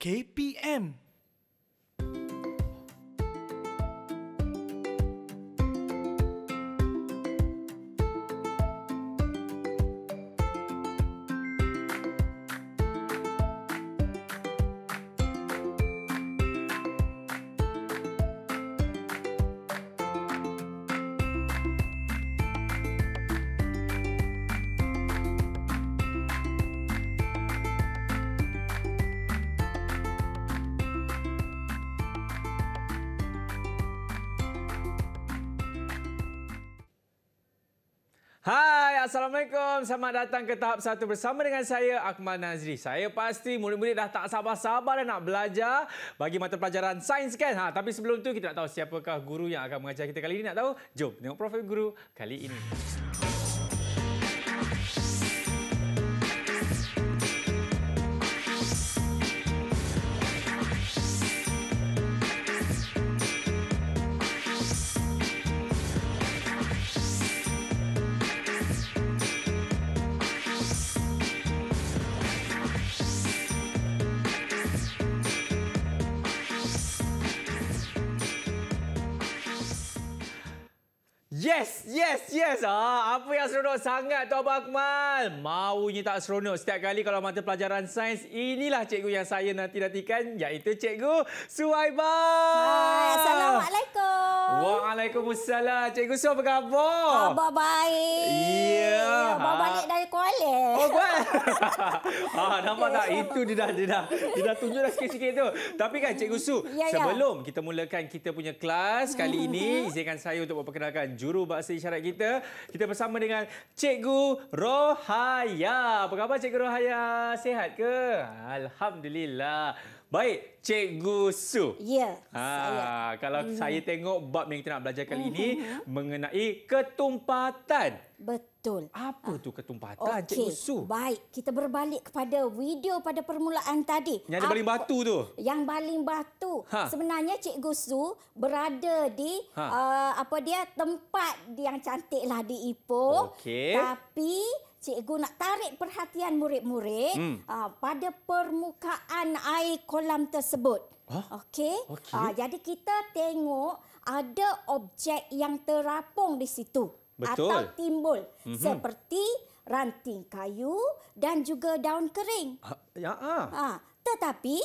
KPM Assalamualaikum. Selamat datang ke tahap satu bersama dengan saya, Akmal Nazri. Saya pasti murid-murid dah tak sabar-sabar dah nak belajar bagi mata pelajaran sains kan? Ha, tapi sebelum tu kita nak tahu siapakah guru yang akan mengajar kita kali ini. Nak tahu? Jom tengok profil guru kali ini. Yes, yes. Ah, apa yang seronok sangat tu Abang Akmal. Maunya tak seronok. Setiap kali kalau mata pelajaran sains, inilah cikgu yang saya nanti-nantikan. Iaitu cikgu Suhaiba. Hai, Assalamualaikum. Waalaikumsalam. Cikgu Suhaib, apa khabar? Khabar baik. Ya. Yeah. Ha. balik dari kolej. Oh, kan? ha, nampak okay. tak? Itu dia dah, dia dah, dia dah tunjuk dah sikit-sikit tu. Tapi kan, cikgu Su, yeah, ya. sebelum yeah. kita mulakan kita punya kelas kali ini, izinkan saya untuk memperkenalkan juru bahasa isyarat syarat kita. Kita bersama dengan Cikgu Rohaya. Apa khabar Cikgu Rohaya? Sehat ke? Alhamdulillah. Baik, Cikgu Su. Ya, ha, saya. Kalau hmm. saya tengok bab yang kita nak belajar kali hmm. ini mhm. mengenai ketumpatan. Betul. Apa ha. tu ketumpatan okay. Cik Usu? Baik, kita berbalik kepada video pada permulaan tadi. Yang ada baling ah, batu tu. Yang baling batu. Ha. Sebenarnya Cik Gusu berada di ha. uh, apa dia tempat yang cantiklah di Ipoh. Okay. Tapi Cik Cikgu nak tarik perhatian murid-murid hmm. uh, pada permukaan air kolam tersebut. Huh? Ha? Okey. Okay. Uh, jadi kita tengok ada objek yang terapung di situ. Betul. atau timbul mm-hmm. seperti ranting kayu dan juga daun kering. Ah, ya. Ah. Ha, tetapi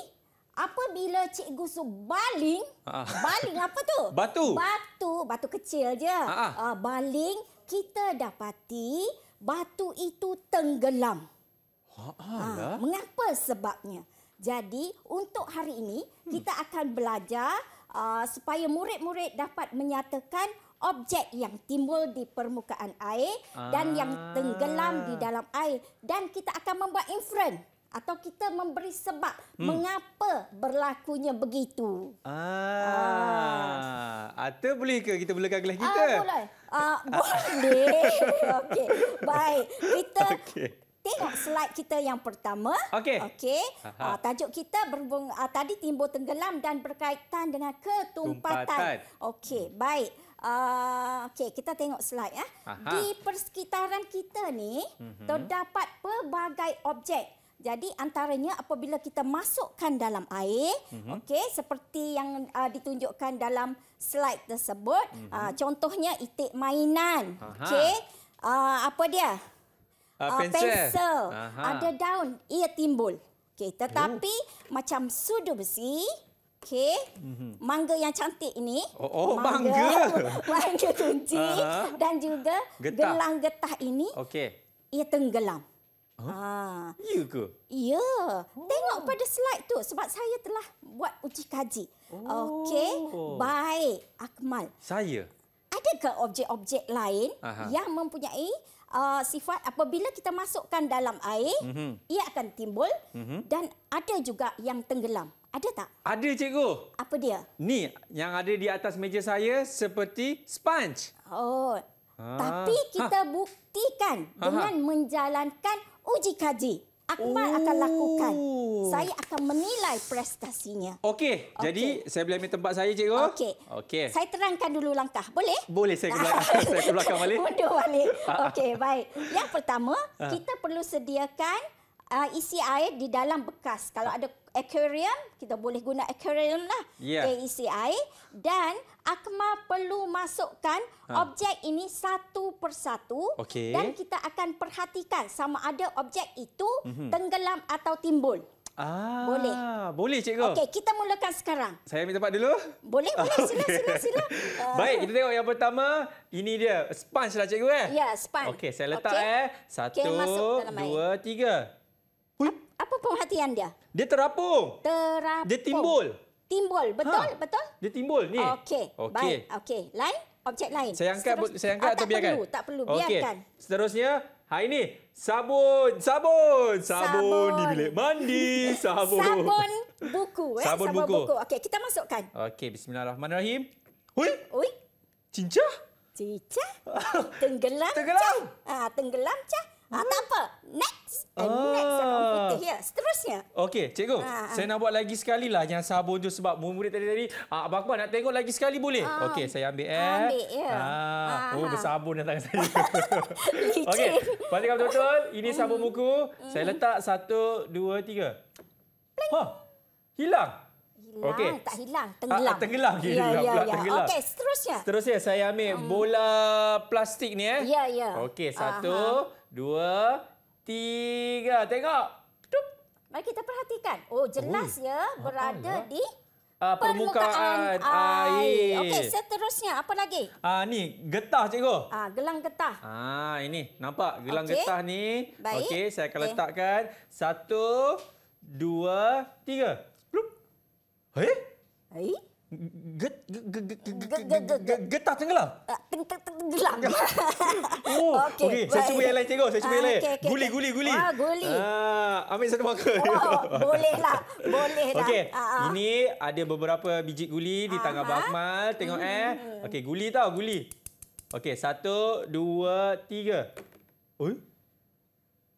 apabila cikgu suruh baling, ha baling apa tu? Batu. Batu, batu kecil je. Ha, baling kita dapati batu itu tenggelam. Ha, mengapa sebabnya? Jadi untuk hari ini hmm. kita akan belajar uh, supaya murid-murid dapat menyatakan objek yang timbul di permukaan air dan yang ah. tenggelam di dalam air dan kita akan membuat inference atau kita memberi sebab hmm. mengapa berlakunya begitu. Ah. ah. Atau boleh ke kita mulakan kelas kita? Ah, boleh. Ah, ah. boleh. Okey. Baik. Kita okay. Tengok slide kita yang pertama. Okey. Okey. Uh, tajuk kita berhubung uh, tadi timbul tenggelam dan berkaitan dengan ketumpatan. Okey, baik. Ah, okay, kita tengok slide. Eh. Di persekitaran kita ni mm-hmm. terdapat pelbagai objek. Jadi antaranya apabila kita masukkan dalam air, mm-hmm. okay, seperti yang uh, ditunjukkan dalam slide tersebut. Mm-hmm. Uh, contohnya itik mainan. Okay. Uh, apa dia? Uh, pensel. Uh, pensel. Ada daun, ia timbul. Okay, tetapi oh. macam sudu besi, Okey. Mm -hmm. Mangga yang cantik ini. Oh, oh mangga. Mangga kunci uh -huh. dan juga getah. gelang getah ini. Okey. Ia tenggelam. Huh? Ha. Ya ke? Ya. Oh. Tengok pada slide tu sebab saya telah buat uji kaji. Oh. Okey. Baik, Akmal. Saya. Adakah objek-objek lain uh yang mempunyai uh, sifat apabila kita masukkan dalam air, mm -hmm. ia akan timbul mm -hmm. dan ada juga yang tenggelam. Ada tak? Ada, cikgu. Apa dia? Ni yang ada di atas meja saya seperti sponge. Oh, ha. tapi kita ha. buktikan ha, ha. dengan ha. menjalankan uji kaji. Akmal oh. akan lakukan. Oh. Saya akan menilai prestasinya. Okey, okay. jadi saya boleh ambil tempat saya, cikgu? Okey. Okey. Saya terangkan dulu langkah. Boleh? Boleh saya ke belakang. saya ke belakang balik. Mundur balik. Okey, baik. Yang pertama, ha. kita perlu sediakan uh, isi air di dalam bekas. Kalau ada aquarium kita boleh guna aquarium lah yeah. AEC air dan Akma perlu masukkan ha. objek ini satu persatu okay. dan kita akan perhatikan sama ada objek itu mm-hmm. tenggelam atau timbul. Ah, boleh. Boleh cikgu. Okey, kita mulakan sekarang. Saya ambil tempat dulu. Boleh, boleh. Ah, sila, okay. sila, sila. Uh. Baik, ah. kita tengok yang pertama. Ini dia. Sponge lah cikgu eh. Ya, sponge. Okey, saya letak okay. eh. Satu, okay, dua, tiga. Ui. Apa? Apa perhatian dia? Dia terapung. Terapung. Dia timbul. Timbul, ha. betul? Ha. Betul? Dia timbul ni. Okey. Okay. Baik. Okey. Lain? Objek lain. Saya angkat, Seterus... saya angkat ah, atau biarkan? Tak perlu, tak perlu. Biarkan. Okey. Seterusnya, ha ini. Sabun. Sabun. Sabun, sabun. di bilik mandi. Sabun. sabun buku. Eh? Sabun, sabun buku. buku. Okey, kita masukkan. Okey, bismillahirrahmanirrahim. Hui. Hui. Cincah. Cincah. tenggelam. Tenggelam. Ah, tenggelam cah. Ha, tak apa. Next. And ah. next akan putih. Seterusnya. Okey, cikgu. Ha. Saya nak buat lagi sekali lah yang sabun tu sebab murid-murid tadi-tadi. Abang Akbar nak tengok lagi sekali boleh? Ha. Okey, saya ambil. Eh. Ambil, ya. Ha. Ha. Oh, bersabun yang tangan saya. Okey, perhatikan betul-betul. Ini hmm. sabun buku. Saya hmm. letak satu, dua, tiga. Pling. Ha. Hilang. Hilang, okay. tak hilang. Tenggelam. Ah, tenggelam. Ya, ya, ya. tenggelam. Okey, seterusnya. Seterusnya, saya ambil um. bola plastik ni. Eh. Ya, ya. Okey, satu dua, tiga. Tengok. Tup. Mari kita perhatikan. Oh, jelas Ui. Ya, berada ya? di uh, permukaan air. air. Okey, seterusnya. Apa lagi? Ah, ni, getah, cikgu. Ah, gelang getah. Ah, ini, nampak? Gelang okay. getah ni. Okey, saya akan okay. letakkan. Satu, dua, tiga. Plup. Eh? get get get get get get get get get tenggelam. Tenggelam. Ah, oh, okey. Saya cuba yang lain cikgu. Saya cuba yang ah, lain. Guli, guli, guli. Ah, guli. Ah, ambil satu marker. Oh, boleh lah. Boleh lah. Okey. Ah, ini ada beberapa biji guli di tangan Abang Akmal. Tengok hmm. eh. Okey, guli tau, guli. Okey, satu, dua, tiga. Oi.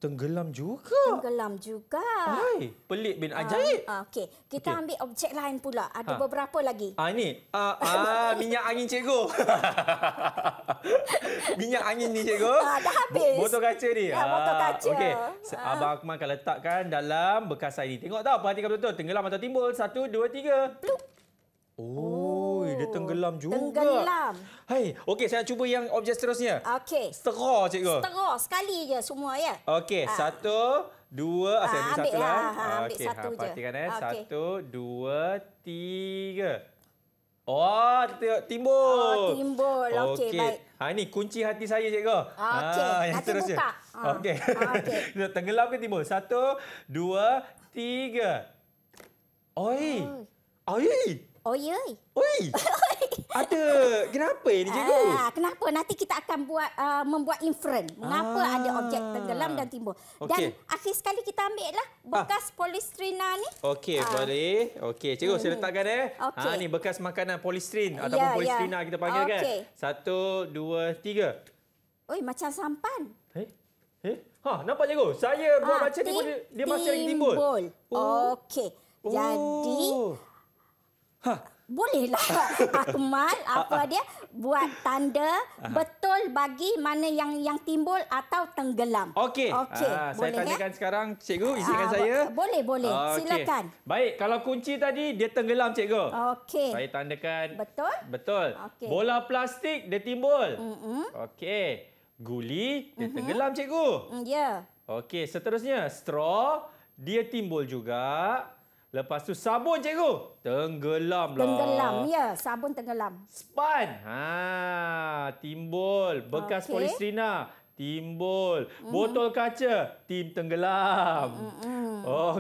Tenggelam juga. Tenggelam juga. Hai, pelik bin ah, ajaib. Uh, Okey, kita okay. ambil objek lain pula. Ada ha. beberapa lagi. Ah ni, ah, ah minyak angin cikgu. minyak angin ni cikgu. Ah, dah habis. Botol kaca ni. Ya, botol ah, kaca. Okey, ha. abang Akmal akan letakkan dalam bekas air ni. Tengok tau, perhatikan betul-betul. Tenggelam atau timbul. Satu, dua, tiga. oh dia oh. tenggelam juga. Tenggelam. Hai, okey saya nak cuba yang objek seterusnya. Okey. Seterah cikgu. Seterah sekali je semua ya. Okey, ha. satu, dua, ha, ah, asyik ah, ambil satu ha, lah. Ha, ambil okay, satu ha, je. Perhatikan eh. Okay. Satu, dua, tiga. Oh, timbul. Oh, timbul. Okey, okay. baik. Ha, ini kunci hati saya, cikgu. Okey, ha, nanti buka. Ha. Okey. Okay. Tenggelam ke timbul? Satu, dua, tiga. Oi. Oh. Oi. Oh ya. Oi. ada. Kenapa ini cikgu? Ah, kenapa? Nanti kita akan buat uh, membuat inference. Mengapa ah. ada objek tenggelam dan timbul. Okay. Dan akhir sekali kita ambil lah ah. bekas ah. polistrina ni. Okey, ah. boleh. Okey, cikgu hmm. saya letakkan eh. Ah, okay. Ha ni bekas makanan polistrin yeah, ataupun ya. polistrina yeah. kita panggil okay. kan. Satu, dua, tiga. Oi, macam sampan. Eh? Eh? Ha, nampak cikgu? Saya buat ah, macam ni pun dia masih lagi timbul. Timbul. Oh. Okey. Oh. Jadi Ha. Bolehlah Akmal apa ha, ha. dia buat tanda betul bagi mana yang yang timbul atau tenggelam. Okey. Okey. Ah, saya eh? tandakan ya? sekarang cikgu ah, izinkan ah, saya. Boleh boleh. Okay. Silakan. Baik, kalau kunci tadi dia tenggelam cikgu. Okey. Saya tandakan. Betul? Betul. Okay. Bola plastik dia timbul. Mm -hmm. Okey. Guli dia mm -hmm. tenggelam cikgu. Mm, ya. Yeah. Okey, seterusnya straw dia timbul juga. Lepas tu sabun cikgu. Tenggelam lah. Tenggelam, ya. Sabun tenggelam. Span. Ha, timbul. Bekas okay. polistrina. Timbul. Mm. Botol kaca. Tim tenggelam. Mm, mm,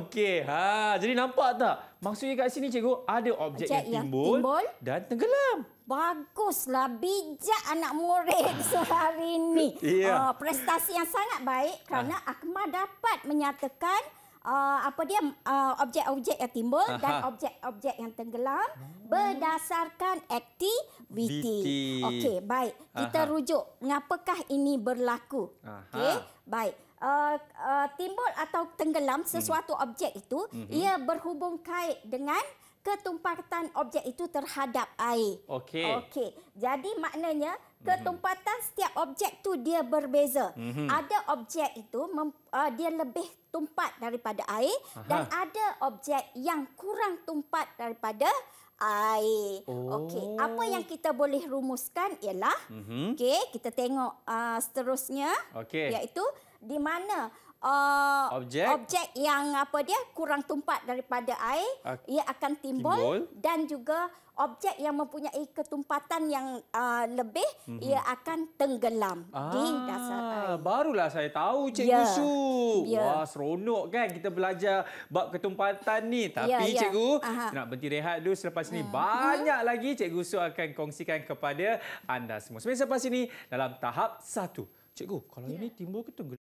Okey. Ha, jadi nampak tak? Maksudnya kat sini cikgu, ada objek yang timbul, yang timbul dan tenggelam. Baguslah. Bijak anak murid sehari ini. Yeah. Oh, uh, prestasi yang sangat baik kerana ah. Akmal dapat menyatakan uh, apa dia uh, objek-objek yang timbul Aha. dan objek-objek yang tenggelam hmm. berdasarkan aktiviti. Okey, baik. Kita rujuk. Mengapakah ini berlaku? Okey, baik. Uh, uh, timbul atau tenggelam sesuatu hmm. objek itu hmm. ia berhubung kait dengan ketumpatan objek itu terhadap air. Okey. Okey. Jadi maknanya Ketumpatan mm-hmm. setiap objek tu dia berbeza. Mm-hmm. Ada objek itu mem, uh, dia lebih tumpat daripada air Aha. dan ada objek yang kurang tumpat daripada air. Oh. Okey, apa yang kita boleh rumuskan ialah mm-hmm. okey, kita tengok uh, seterusnya okay. iaitu di mana uh, objek. objek yang apa dia kurang tumpat daripada air, Ak- ia akan timbul, timbul dan juga objek yang mempunyai ketumpatan yang uh, lebih mm-hmm. ia akan tenggelam ah, di dasar air. Barulah saya tahu Cikgu yeah. Su. Yeah. Wah seronok kan kita belajar bab ketumpatan ni. Ya, Tapi yeah, yeah. Cikgu Aha. nak berhenti rehat dulu selepas ni Yeah. Hmm. Banyak hmm lagi Cikgu Su akan kongsikan kepada anda semua. Selepas ini dalam tahap satu. Cikgu, kalau yeah. ini timbul ke tenggelam?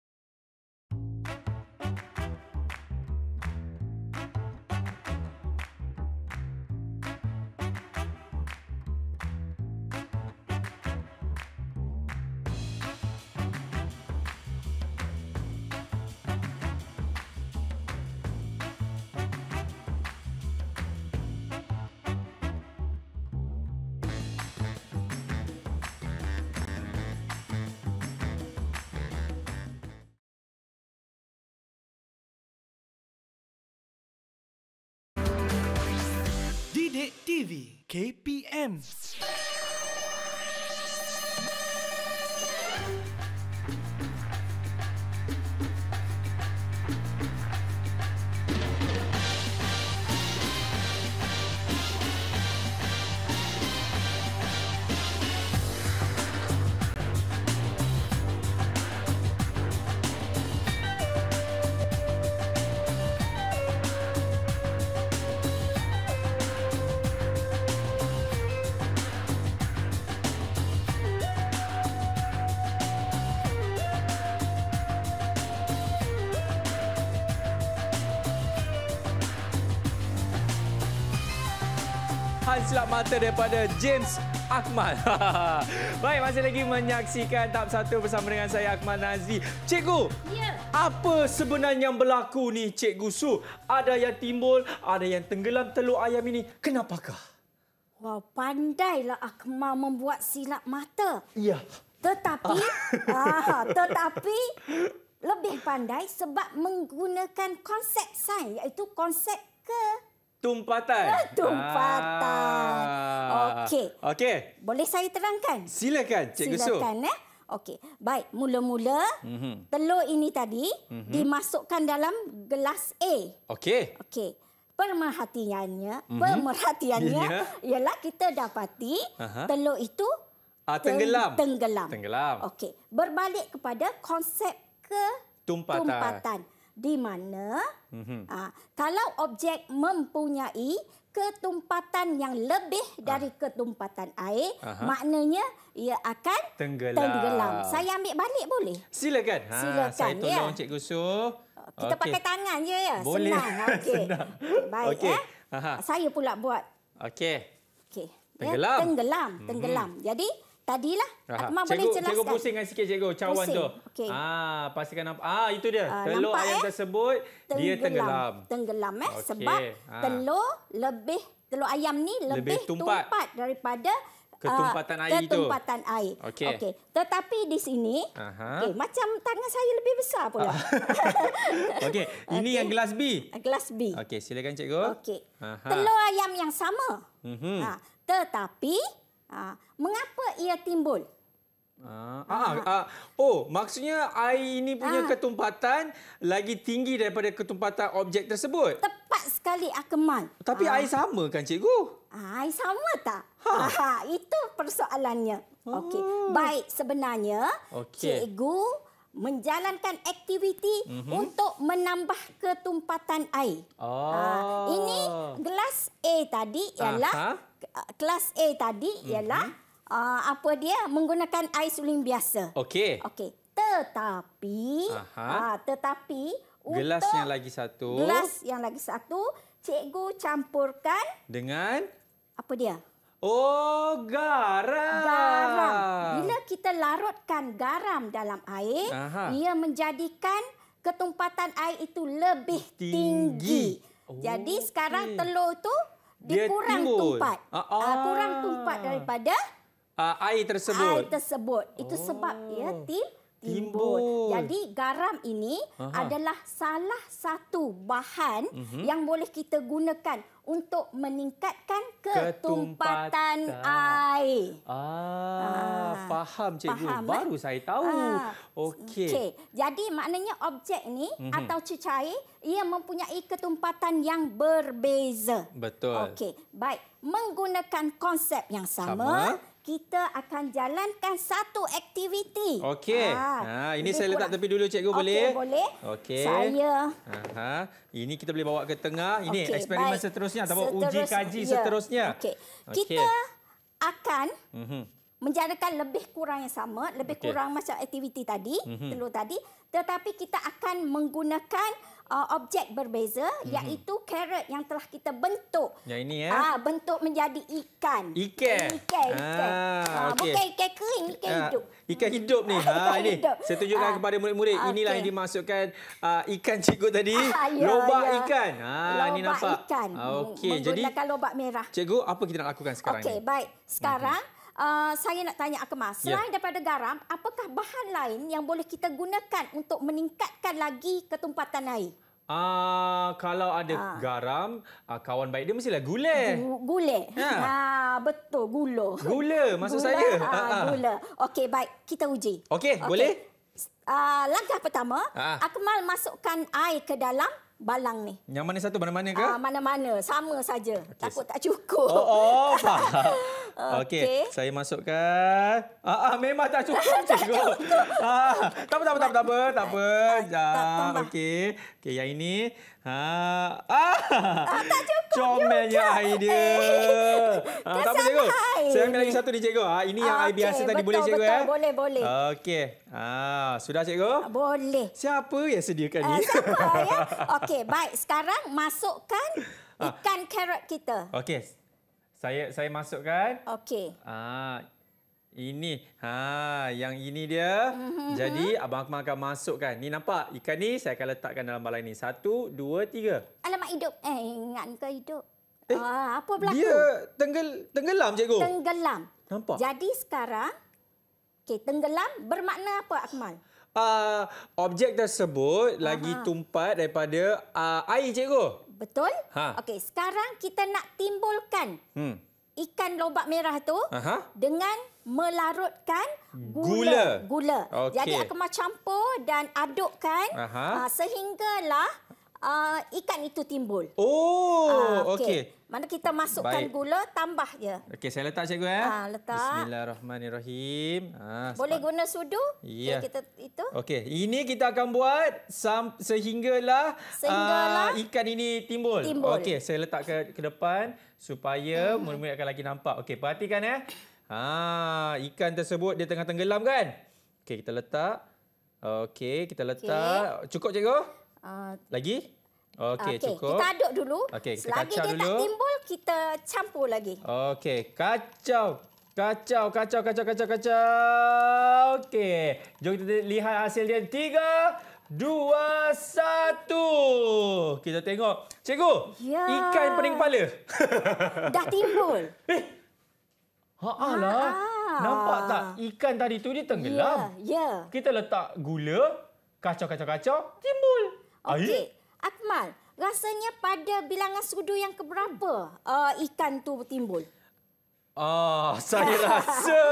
TV KPM. Amal silap mata daripada James Akmal. Baik, masih lagi menyaksikan tahap satu bersama dengan saya, Akmal Nazri. Cikgu, ya. apa sebenarnya yang berlaku ni, Cikgu Su? Ada yang timbul, ada yang tenggelam telur ayam ini. Kenapakah? Wah, pandailah Akmal membuat silap mata. Ya. Tetapi, ah. ah, tetapi lebih pandai sebab menggunakan konsep sains, iaitu konsep ke Tumpatan. Ah, tumpatan. Ah. Okey. Okey. Boleh saya terangkan? Silakan, Cikgu Su. Silakan, ya. Eh? Okey. Baik, mula-mula mm -hmm. telur ini tadi mm -hmm. dimasukkan dalam gelas A. Okey. Okey. Pemerhatiannya, mm -hmm. pemerhatiannya yeah. ialah kita dapati uh -huh. telur itu uh, tenggelam. Tenggelam. tenggelam. Okey. Berbalik kepada konsep ke tumpatan. tumpatan di mana mm-hmm. aa, ah, kalau objek mempunyai ketumpatan yang lebih ah. dari ah. ketumpatan air, Aha. maknanya ia akan tenggelam. tenggelam. Saya ambil balik boleh? Silakan. Ha, Silakan. Saya tolong ya. Cikgu Su. Oh, kita okay. pakai tangan je. Ya? Boleh. Senang. Okay. Senang. Baik. Ya. Okay. Eh? Saya pula buat. Okey. Okay. Tenggelam. Ya, tenggelam. Tenggelam. Mm-hmm. Jadi, Tadilah. Aku mah boleh jelaskan. Cikgu pusingkan sikit cikgu cawan tu. Okay. Ah, pastikan nampak. Ah, itu dia. Uh, telur nampak, ayam eh? tersebut tenggelam. dia tenggelam. Tenggelam eh okay. sebab ha. telur lebih telur ayam ni lebih, lebih tumpat. tumpat daripada ah, ketumpatan uh, air ketumpatan itu. air. Okey. Okay. Tetapi di sini, okay, macam tangan saya lebih besar pula. Okey, ini okay. yang gelas B. Gelas B. Okey, silakan cikgu. Okey. Telur ayam yang sama. Mm -hmm. Tetapi Uh, mengapa ia timbul? Ah, ah, ah, ah. Oh, maksudnya air ini punya ah. ketumpatan lagi tinggi daripada ketumpatan objek tersebut. Tepat sekali, Akmal. Tapi ah. air sama kan, cikgu? Ah, air sama tak? Ha. Ah, itu persoalannya. Ah. Okey. Oh. Baik, sebenarnya okay. cikgu menjalankan aktiviti mm -hmm. untuk menambah ketumpatan air. Oh. Uh, ini gelas A tadi ialah Aha. kelas A tadi mm -hmm. ialah uh, apa dia menggunakan air suling biasa. Okey. Okey. Tetapi uh, tetapi gelas yang lagi satu gelas yang lagi satu cikgu campurkan dengan apa dia? Oh, garam. Garam. Bila kita larutkan garam dalam air, Aha. ia menjadikan ketumpatan air itu lebih tinggi. tinggi. Oh, Jadi sekarang telur tu dikurang Dia tumpat. Ah, ah, ah. kurang tumpat daripada uh, air tersebut. Air tersebut. Itu oh. sebab ia tim Timbul. Jadi garam ini Aha. adalah salah satu bahan uh mhm. -huh. yang boleh kita gunakan untuk meningkatkan ketumpatan, ketumpatan. air. Ah, ah, faham cikgu. Faham, eh? Baru eh? saya tahu. Ah, Okey. Okay. Jadi maknanya objek ni mm -hmm. atau cecair ia mempunyai ketumpatan yang berbeza. Betul. Okey. Baik, menggunakan konsep yang sama, sama kita akan jalankan satu aktiviti. Okey. Ha, ha ini saya letak kurang. tepi dulu cikgu boleh? Okey, boleh. Okey. Saya. Ha, ini kita boleh bawa ke tengah. Ini okay, eksperimen baik. seterusnya atau Seterus, uji kaji ya. seterusnya. Okey. Okay. Kita akan mm -hmm. menjalankan lebih kurang yang sama, lebih okay. kurang macam aktiviti tadi, mm -hmm. telur tadi, tetapi kita akan menggunakan uh, objek berbeza mm-hmm. iaitu carrot yang telah kita bentuk. Yang ini ya. Ah, Uh, bentuk menjadi ikan. Ikan. Eh, ikan. Ah, ah Okay. bukan ikan kering, ikan uh, hidup. Ikan hidup ni. Ha uh, ini. Saya tunjukkan uh, kepada murid-murid. Okay. Inilah yang dimasukkan uh, ikan cikgu tadi. Uh, yeah, lobak yeah. ikan. Ha uh, ini nampak. Lobak ikan. Uh, Okey, jadi menggunakan lobak merah. Cikgu, apa kita nak lakukan sekarang okay, ni? Okey, baik. Sekarang mm Ah, saya nak tanya Akmal, ya. selain yeah. daripada garam, apakah bahan lain yang boleh kita gunakan untuk meningkatkan lagi ketumpatan air? Ah, kalau ada ah. garam, ah, kawan baik dia mestilah gula. Gula. Ha. Ah, betul, gula. Gula maksud gula, saya. Ha. gula. Okey, baik, kita uji. Okey, okay. boleh? Ah, langkah pertama, ah. Akmal masukkan air ke dalam balang ni. Yang mana satu? Mana-mana ke? Ah, mana-mana. Uh, sama saja. Okay. Takut tak cukup. Oh, oh faham. Okey, okay. saya masukkan. Ah, ah memang tak cukup cikgu. tak cukup. Ah, tak apa, tak apa, tak apa, tak apa. Ah, Okey. Okey, yang ini Ha. Ah. ah. tak cukup. Comelnya air eh, Ah, tak apa cikgu. Saya ambil lagi satu di cikgu. Ah, ini yang air ah, biasa okay. tadi betul, boleh cikgu betul. eh? Boleh, boleh. Okey. Ah, sudah cikgu? Ah, boleh. Siapa yang sediakan eh, ni? Uh, siapa ya? Okey, baik. Sekarang masukkan ah. ikan ah. karot kita. Okey. Saya saya masukkan. Okey. Ah, ini. Ha, yang ini dia. Jadi Abang Akmal akan masukkan. Ni nampak ikan ni saya akan letakkan dalam balai ini Satu, dua, tiga. Alamak hidup. Eh, ingat ke hidup? Eh, uh, apa berlaku? Dia tenggel, tenggelam, cikgu. Tenggelam. Nampak? Jadi sekarang, okay, tenggelam bermakna apa Akmal? Uh, objek tersebut Aha. lagi tumpat daripada uh, air, cikgu. Betul. Ha. Okey, sekarang kita nak timbulkan hmm. ikan lobak merah tu Aha. dengan melarutkan gula. Gula. gula. Okay. Jadi akan campur dan adukkan uh, sehinggalah uh, ikan itu timbul. Oh, uh, okey. Okay. Mana kita masukkan Baik. gula, tambah je. Okey, saya letak cikgu ya. Ha, letak. Bismillahirrahmanirrahim. Ha, Boleh guna sudu? Ya. Yeah. Okay, kita itu. Okey, ini kita akan buat sam- sehinggalah, sehinggalah uh, ikan ini timbul. Timbul. Okey, saya letak ke, ke depan supaya hmm. murid-murid akan lagi nampak. Okey, perhatikan ya. Eh. Ha, ikan tersebut dia tengah tenggelam kan? Okey, kita letak. Okey, kita letak. Okay. Cukup cikgu? Uh, lagi? Okey, okay, cukup. Kita aduk dulu. Okay, kita Selagi kacau dia dulu. tak timbul, kita campur lagi. Okey, kacau. Kacau, kacau, kacau, kacau, kacau. Okey, jom kita lihat hasil dia. Tiga, dua, satu. Kita tengok. Cikgu, ya. ikan pening kepala. Dah timbul. Eh, Haa lah. Ha, ha Nampak tak ikan tadi tu dia tenggelam? Ya. ya. Kita letak gula, kacau-kacau-kacau, timbul. Okey. Akmal, rasanya pada bilangan sudu yang keberapa uh, ikan tu timbul? Ah, saya rasa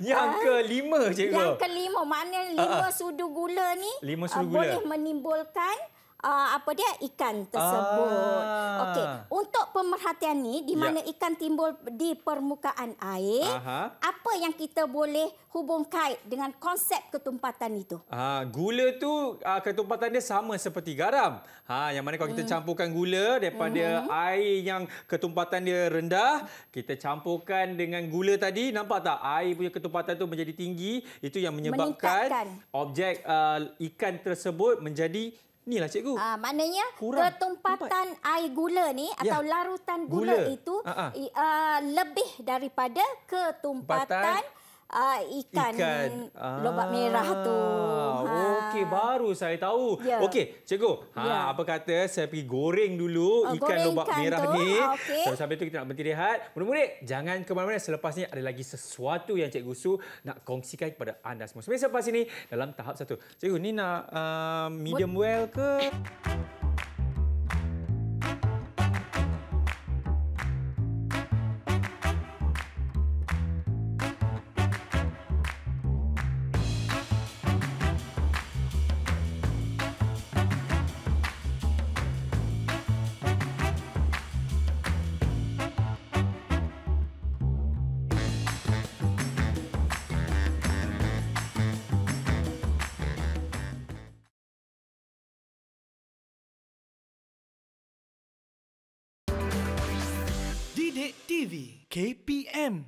yang ah, kelima, cikgu. Yang kelima, maknanya lima uh, uh. sudu gula ni lima uh, sudu uh, gula. boleh menimbulkan uh, apa dia ikan tersebut. Ah. Okey, untuk pemerhatian ni di ya. mana ikan timbul di permukaan air, Aha. apa yang kita boleh hubung kait dengan konsep ketumpatan itu? Ah, gula tu uh, ketumpatan dia sama seperti garam. Ha, yang mana kalau kita hmm. campurkan gula daripada hmm. air yang ketumpatan dia rendah, kita campurkan dengan gula tadi, nampak tak air punya ketumpatan tu menjadi tinggi, itu yang menyebabkan objek uh, ikan tersebut menjadi Ni lah cikgu. Ah, maknanya Kurang. ketumpatan Empat. air gula ni ya. atau larutan gula, gula. itu uh ah, -huh. Ah. uh, ah, lebih daripada ketumpatan Batan uh, ikan, ikan. lobak merah ah, tu. Ha. Okey, baru saya tahu. Ya. Okey, cikgu. Ha, ya. Apa kata saya pergi goreng dulu uh, ikan lobak merah ni. Ha, okay. so, sampai tu kita nak berhenti rehat. Murid-murid, jangan ke mana-mana. Selepas ni ada lagi sesuatu yang Cikgu Su nak kongsikan kepada anda semua. Sampai selepas ini dalam tahap satu. Cikgu, ni nak uh, medium well ke? KPM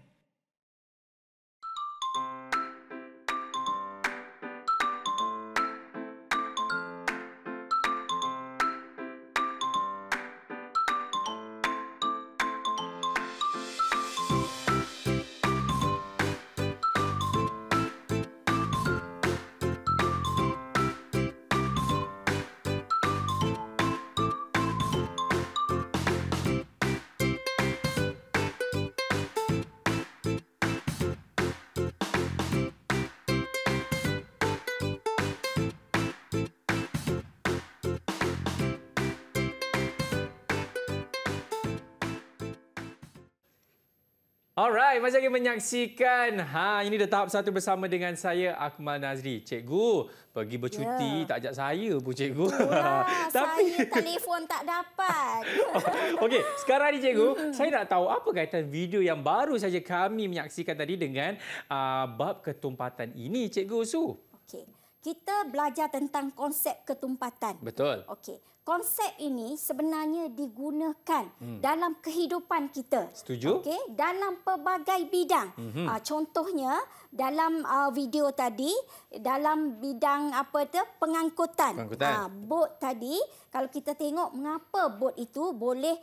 Alright, masih lagi menyaksikan. Ha, ini dah tahap satu bersama dengan saya, Akmal Nazri. Cikgu, pergi bercuti, yeah. tak ajak saya pun cikgu. Ya, Tapi... saya telefon tak dapat. Okey, sekarang ni cikgu, mm. saya nak tahu apa kaitan video yang baru saja kami menyaksikan tadi dengan uh, bab ketumpatan ini, cikgu Su. Okey kita belajar tentang konsep ketumpatan. Betul. Okey. Konsep ini sebenarnya digunakan hmm. dalam kehidupan kita. Setuju. Okey, dalam pelbagai bidang. Hmm. Ah, contohnya dalam ah, video tadi dalam bidang apa tu pengangkutan. Pengangkutan. Uh, bot tadi kalau kita tengok mengapa bot itu boleh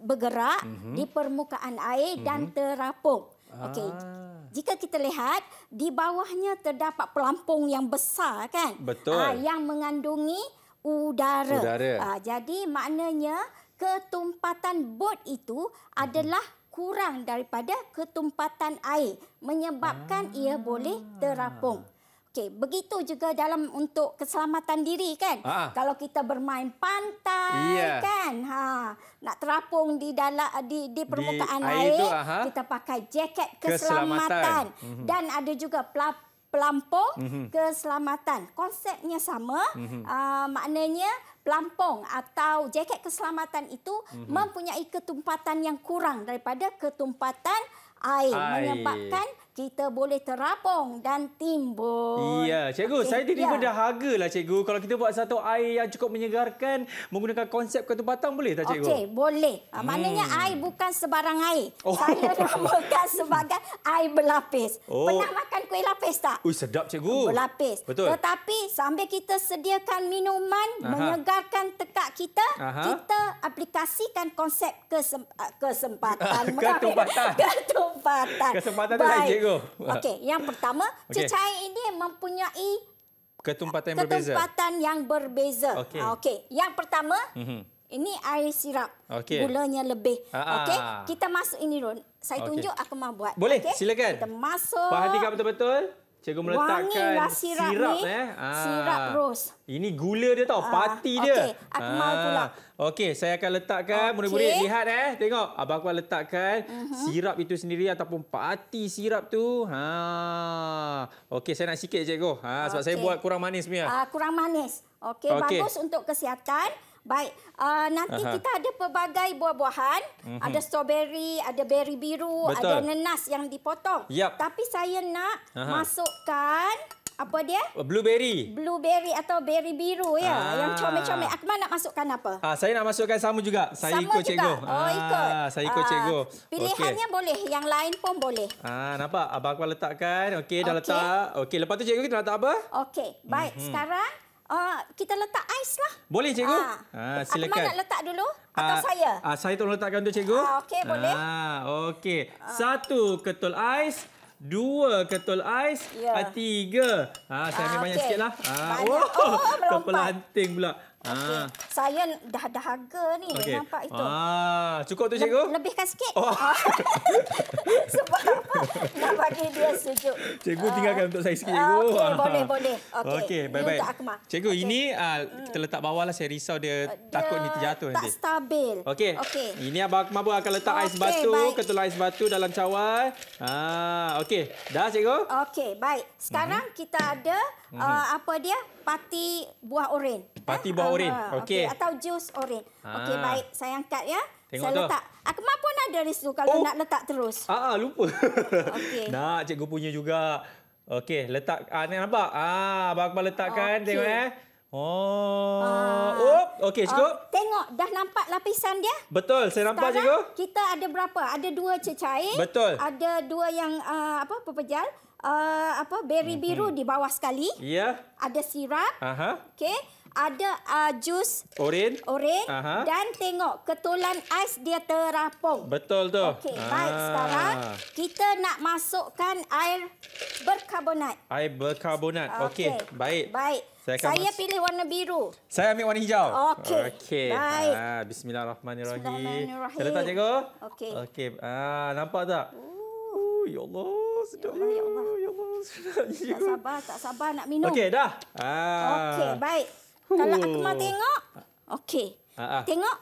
bergerak hmm. di permukaan air hmm. dan terapung. Okey. Ah. Jika kita lihat di bawahnya terdapat pelampung yang besar kan? Betul. Aa, ah, yang mengandungi udara. Udara. Aa, ah, jadi maknanya ketumpatan bot itu mhm. adalah kurang daripada ketumpatan air menyebabkan Aa. ia boleh terapung. Okey, begitu juga dalam untuk keselamatan diri kan. Ha. ha. Kalau kita bermain pantai yeah. kan, ha, nak terapung di dalam di, di permukaan di air, air itu, kita pakai jaket keselamatan, keselamatan. Mhm. dan ada juga pelap pelampung mm -hmm. keselamatan. Konsepnya sama, mm -hmm. uh, maknanya pelampung atau jaket keselamatan itu mm -hmm. mempunyai ketumpatan yang kurang daripada ketumpatan air, air. menyebabkan kita boleh terapung dan timbul. Iya, cikgu, okay. saya terima ya. dahaga lah cikgu. Kalau kita buat satu air yang cukup menyegarkan menggunakan konsep katu batang boleh tak cikgu? Okey, boleh. Ah, hmm. Maknanya air bukan sebarang air. Oh. Saya namakan sebagai air berlapis. Oh. Pernah makan kuih lapis tak? Ui, sedap cikgu. Ah, berlapis. Betul. Tetapi sambil kita sediakan minuman Aha. menyegarkan tekak kita, Aha. kita aplikasikan konsep kesem ah, kesempatan. Ketumpatan. Ketumpatan. Kesempatan tu lain, go. Okey, yang pertama, okay. cecair ini mempunyai ketumpatan yang ketumpatan berbeza. yang berbeza. Okey, okay. yang pertama, mm-hmm. ini air sirap. Okay. Gulanya lebih. Ah, ah. Okey, kita masuk ini, Ron. Saya okay. tunjuk aku mahu buat. Boleh, okay. silakan. Kita masuk. Perhatikan betul-betul. Cikgu meletakkan lah sirap, sirap ni. Eh. Sirap ah. ros. Ini gula dia tau. Ah, pati dia. Okey. Akmal pula. Ah. Okey. Saya akan letakkan. Murid-murid okay. lihat eh. Tengok. Abang aku letakkan uh mhm. -huh. sirap itu sendiri. Ataupun pati sirap tu. Ha. Okey. Saya nak sikit cikgu. Ha, sebab okay. saya buat kurang manis punya. kurang manis. Okey. Okay. Bagus untuk kesihatan. Baik, uh, nanti Aha. kita ada pelbagai buah-buahan. Mm-hmm. Ada strawberry, ada berry biru, Betul. ada nenas yang dipotong. Yep. Tapi saya nak Aha. masukkan apa dia? Oh, blueberry. Blueberry atau berry biru ya, Aa. Ah. yang comel-comel. Akmal nak masukkan apa? Ah, saya nak masukkan sama juga. Saya sama ikut juga. cikgu. Oh, ah, ikut. Ah, saya ikut Aa. cikgu. Pilihannya okay. boleh, yang lain pun boleh. Ah, nampak? Abang Akmal letakkan. Okey, dah okay. letak. Okey, lepas tu cikgu kita letak apa? Okey, baik. Mm-hmm. Sekarang Uh, kita letak ais lah. Boleh cikgu. Uh, silakan. mana nak letak dulu? Atau uh, saya? Uh, saya tolong letakkan untuk cikgu. Uh, Okey, boleh. Uh, Okey. Uh. Satu ketul ais. Dua ketul ais. Yeah. Ya. Tiga. Uh, saya ambil uh, okay. sikit lah. Uh, banyak. Oh, oh, oh melompat. Kepelanting pula. Okay. Ah. Saya dah dahaga ni okay. nampak itu. Ah, cukup tu cikgu? Le lebihkan sikit. Oh. Ah. Sebab apa? Nak bagi dia sejuk. Cikgu uh. tinggalkan untuk saya sikit cikgu. Okey, boleh, boleh. Okey, okay, bye bye. Cikgu, okay. ini uh, kita letak bawah lah. Saya risau dia, dia takut ni terjatuh nanti. Tak stabil. Okey. Okay. Ini Abang Akmal pun akan letak okay, ais batu, baik. ketulah ais batu dalam cawan. Ah, Okey, dah cikgu? Okey, baik. Sekarang mm -hmm. kita ada uh, mm -hmm. apa dia? pati buah oren. Pati buah ah, oren. Ah, okey. Okay. Atau jus oren. Ha. Okey, ah. baik. Saya angkat ya. Tengok saya letak. Aku mampu nak ada di situ kalau oh. nak letak terus. Ah, ah lupa. Okey. Nak cikgu punya juga. Okey, letak. Ah, ni nampak? Ah, abang Akbar letakkan. Okay. Tengok eh. Oh. Uh, Okey, cikgu. Uh, tengok, dah nampak lapisan dia? Betul, saya nampak Sekarang, cikgu. kita ada berapa? Ada dua cecair. Betul. Ada dua yang uh, apa, pepejal. Uh, apa berry hmm biru di bawah sekali. Ya. Yeah. Ada sirap. Aha. Okey. Ada uh, jus oren, oren dan tengok ketulan ais dia terapung. Betul tu. Okey, ah. baik sekarang kita nak masukkan air berkarbonat. Air berkarbonat. Okey, okay. baik. Baik. Saya, saya pilih warna biru. Saya ambil warna hijau. Okey. Okey. Baik. Ah, bismillahirrahmanirrahim. Bismillahirrahmanirrahim. Saya letak cikgu. Okey. Okey. Ah, nampak tak? Ooh, ya Allah lost ya, ya Allah, ya Allah. Ya Allah. Tak sabar, tak sabar nak minum. Okey, dah. Ah. Okey, baik. Huh. Kalau Akmal tengok. Okey. Ah, ah. Tengok.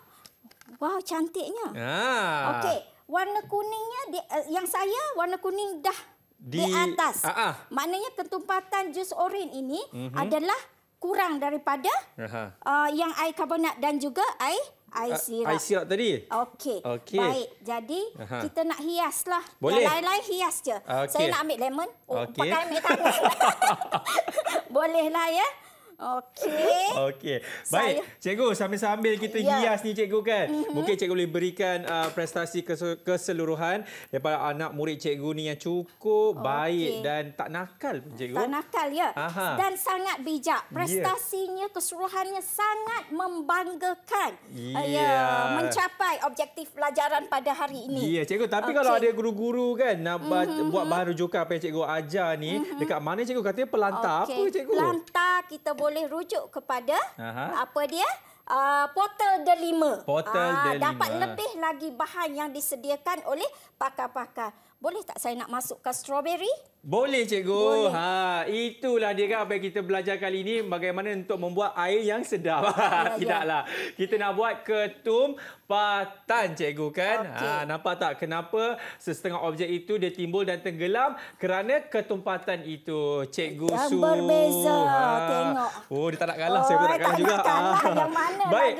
Wow, cantiknya. Ah. Okey, warna kuningnya di, uh, yang saya warna kuning dah di, di atas. Ah, ah. Maknanya ketumpatan jus oren ini mm-hmm. adalah kurang daripada uh, yang air karbonat dan juga air Air sirap. Air sirap tadi? Okey. Okay. Baik. Jadi, Aha. kita nak hias lah. Boleh. Yang lain-lain hias je. Okay. Saya nak ambil lemon. Oh, okay. Pakai ambil tangan. Boleh lah ya. Okey. Okey. Baik, saya... cikgu sambil-sambil kita ya. hias ni cikgu kan. Mm -hmm. Mungkin cikgu boleh berikan uh, prestasi keseluruhan daripada anak murid cikgu ni yang cukup okay. baik dan tak nakal cikgu. Tak nakal ya. Aha. Dan sangat bijak. Ya. Prestasinya yeah. keseluruhannya sangat membanggakan. Ya, yeah. uh, ya, mencapai objektif pelajaran pada hari ini. Ya, yeah, cikgu, tapi okay. kalau ada guru-guru kan nak mm -hmm. buat mhm, mhm. bahan rujukan apa yang cikgu ajar ni, mm -hmm. dekat mana cikgu katanya pelantar okay. apa cikgu? Pelantar kita boleh boleh rujuk kepada Aha. apa dia uh, portal delima. Portal uh, delima dapat lebih lagi bahan yang disediakan oleh pakar-pakar. Boleh tak saya nak masukkan strawberry? Boleh cikgu. Boleh. Ha, itulah dia kan apa yang kita belajar kali ini bagaimana untuk membuat air yang sedap. Ya, ya. Tidaklah. Ya. Kita nak buat ketum patan cikgu kan. Okay. Ha, nampak tak kenapa setengah objek itu dia timbul dan tenggelam kerana ketumpatan itu. Cikgu yang Su. Yang berbeza. Ha. Tengok. Oh, dia tak nak kalah. Oh, saya pun tak, oh, kalah juga. Ha. Baik.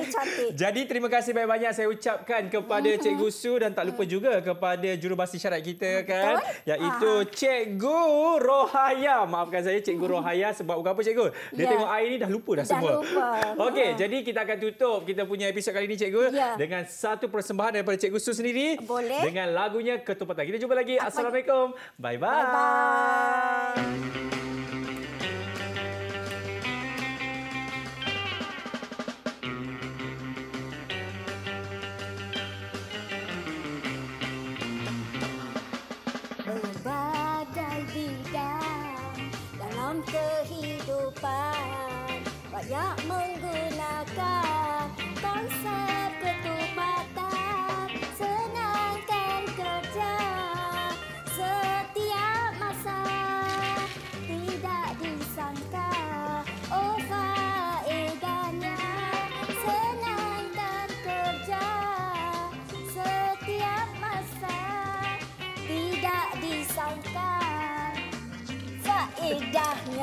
Jadi terima kasih banyak-banyak saya ucapkan kepada mhm. cikgu Su dan tak lupa juga kepada jurubahasa syarat kita mana kan? Betul? Iaitu Aha. Cikgu Rohaya. Maafkan saya Cikgu Rohaya sebab bukan apa Cikgu. Dia ya. tengok air ni dah lupa dah, dah semua. Okey, ha. jadi kita akan tutup kita punya episod kali ini Cikgu ya. dengan satu persembahan daripada Cikgu Su sendiri Boleh. dengan lagunya Ketupatan. Kita jumpa lagi. Apa Assalamualaikum. Bye-bye. Bye-bye. 아, 네.